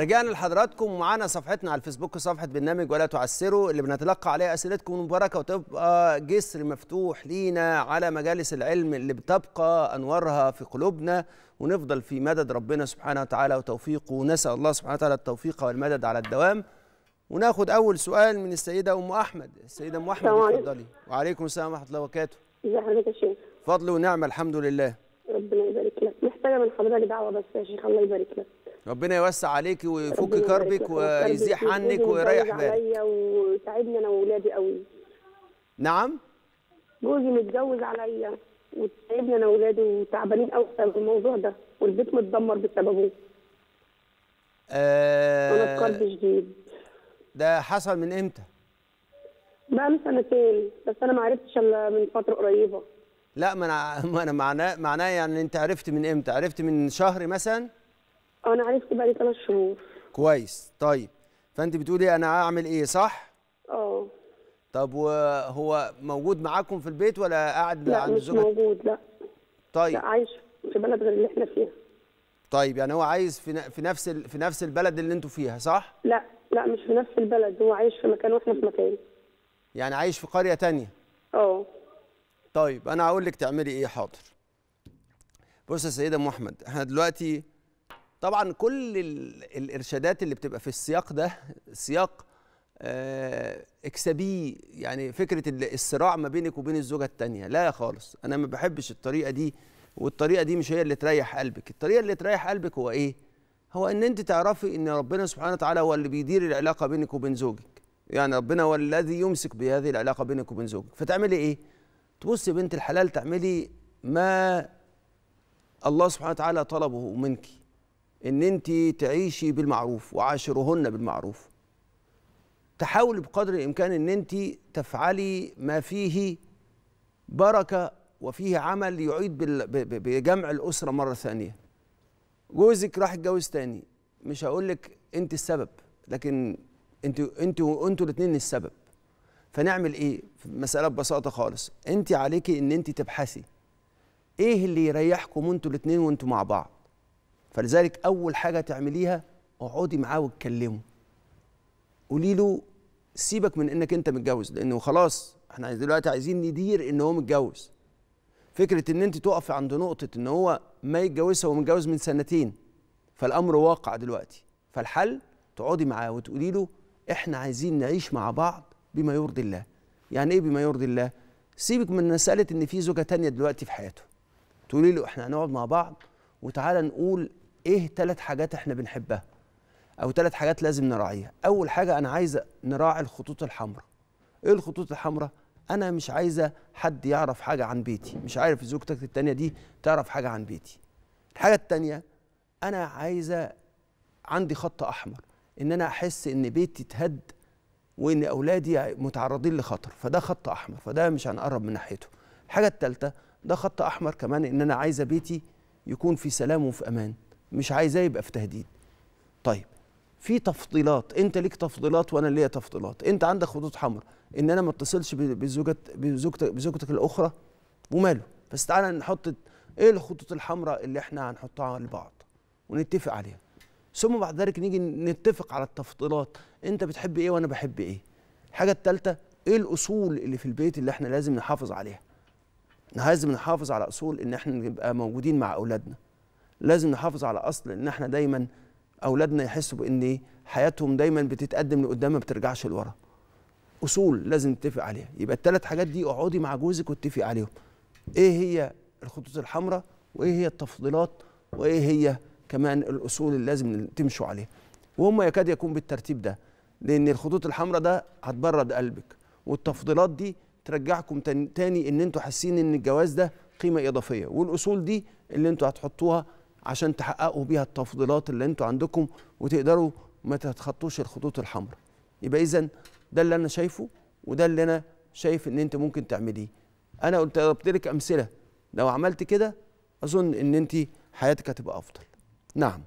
رجعنا لحضراتكم معانا صفحتنا على الفيسبوك صفحه برنامج ولا تعسروا اللي بنتلقى عليها اسئلتكم المباركه وتبقى جسر مفتوح لينا على مجالس العلم اللي بتبقى انوارها في قلوبنا ونفضل في مدد ربنا سبحانه وتعالى وتوفيقه ونسال الله سبحانه وتعالى التوفيق والمدد على الدوام وناخد اول سؤال من السيده ام احمد السيده ام احمد اتفضلي وعليكم السلام ورحمه الله وبركاته ازي حضرتك يا شيخ فضل ونعمه الحمد لله ربنا يبارك لك محتاجه من حضرتك دعوه بس يا شيخ الله يبارك لك ربنا يوسع عليكي ويفك كربك ويزيح عنك ويريح بالك وساعدني انا واولادي قوي نعم جوزي متجوز عليا وتعبني انا واولادي وتعبانين قوي في الموضوع ده والبيت متدمر بسببه آه وانا بقلب شديد ده حصل من امتى؟ بقى من سنتين بس انا ما عرفتش الا من فتره قريبه لا ما انا ما انا معناه معناه يعني انت عرفت من امتى؟ عرفت من شهر مثلا؟ انا عرفت بقالي ثلاث شهور كويس طيب فانت بتقولي انا اعمل ايه صح اه طب وهو موجود معاكم في البيت ولا قاعد لا عند مش موجود لا طيب لا عايش في بلد غير اللي احنا فيها طيب يعني هو عايز في في نفس في نفس البلد اللي انتوا فيها صح؟ لا لا مش في نفس البلد هو عايش في مكان واحنا في مكان يعني عايش في قريه تانية اه طيب انا هقول لك تعملي ايه حاضر بص يا سيده محمد احنا دلوقتي طبعا كل الارشادات اللي بتبقى في السياق ده سياق آه، اكسبيه يعني فكره الصراع ما بينك وبين الزوجه الثانيه لا يا خالص انا ما بحبش الطريقه دي والطريقه دي مش هي اللي تريح قلبك الطريقه اللي تريح قلبك هو ايه هو ان انت تعرفي ان ربنا سبحانه وتعالى هو اللي بيدير العلاقه بينك وبين زوجك يعني ربنا هو الذي يمسك بهذه العلاقه بينك وبين زوجك فتعملي ايه تبصي بنت الحلال تعملي ما الله سبحانه وتعالى طلبه منك ان انت تعيشي بالمعروف وعاشرهن بالمعروف تحاولي بقدر الامكان ان انت تفعلي ما فيه بركه وفيه عمل يعيد بجمع الاسره مره ثانيه جوزك راح يتجوز تاني مش هقول لك انت السبب لكن انت انت وانتوا الاثنين السبب فنعمل ايه مساله ببساطه خالص انت عليكي ان انت تبحثي ايه اللي يريحكم انتوا الاثنين وانتوا مع بعض فلذلك اول حاجه تعمليها اقعدي معاه واتكلموا قولي له سيبك من انك انت متجوز لانه خلاص احنا دلوقتي عايزين ندير ان هو متجوز فكره ان انت تقفي عند نقطه ان هو ما يتجوزها هو متجوز من سنتين فالامر واقع دلوقتي فالحل تقعدي معاه وتقولي له احنا عايزين نعيش مع بعض بما يرضي الله يعني ايه بما يرضي الله سيبك من مساله ان في زوجه تانية دلوقتي في حياته تقولي له احنا هنقعد مع بعض وتعالى نقول ايه ثلاث حاجات احنا بنحبها او ثلاث حاجات لازم نراعيها اول حاجه انا عايزه نراعي الخطوط الحمراء ايه الخطوط الحمراء انا مش عايزه حد يعرف حاجه عن بيتي مش عارف زوجتك التانية دي تعرف حاجه عن بيتي الحاجه التانية انا عايزه عندي خط احمر ان انا احس ان بيتي اتهد وان اولادي متعرضين لخطر فده خط احمر فده مش هنقرب من ناحيته الحاجه الثالثه ده خط احمر كمان ان انا عايزه بيتي يكون في سلام وفي امان مش عايزاه يبقى في تهديد طيب في تفضيلات انت ليك تفضيلات وانا ليا تفضيلات انت عندك خطوط حمراء ان انا ما اتصلش بزوجت بزوجتك بزوجتك الاخرى وماله بس تعالى نحط ايه الخطوط الحمراء اللي احنا هنحطها لبعض ونتفق عليها ثم بعد ذلك نيجي نتفق على التفضيلات انت بتحب ايه وانا بحب ايه الحاجه الثالثه ايه الاصول اللي في البيت اللي احنا لازم نحافظ عليها لازم نحافظ على اصول ان احنا نبقى موجودين مع اولادنا لازم نحافظ على اصل ان احنا دايما اولادنا يحسوا بان حياتهم دايما بتتقدم لقدام ما بترجعش لورا اصول لازم نتفق عليها يبقى الثلاث حاجات دي اقعدي مع جوزك واتفقي عليهم ايه هي الخطوط الحمراء وايه هي التفضيلات وايه هي كمان الاصول اللي لازم تمشوا عليها وهم يكاد يكون بالترتيب ده لان الخطوط الحمراء ده هتبرد قلبك والتفضيلات دي ترجعكم تاني ان انتوا حاسين ان الجواز ده قيمه اضافيه والاصول دي اللي انتوا هتحطوها عشان تحققوا بيها التفضيلات اللي انتوا عندكم وتقدروا ما تتخطوش الخطوط الحمراء يبقى اذا ده اللي انا شايفه وده اللي انا شايف ان انت ممكن تعمليه انا قلت ضربت لك امثله لو عملت كده اظن ان انت حياتك هتبقى افضل نعم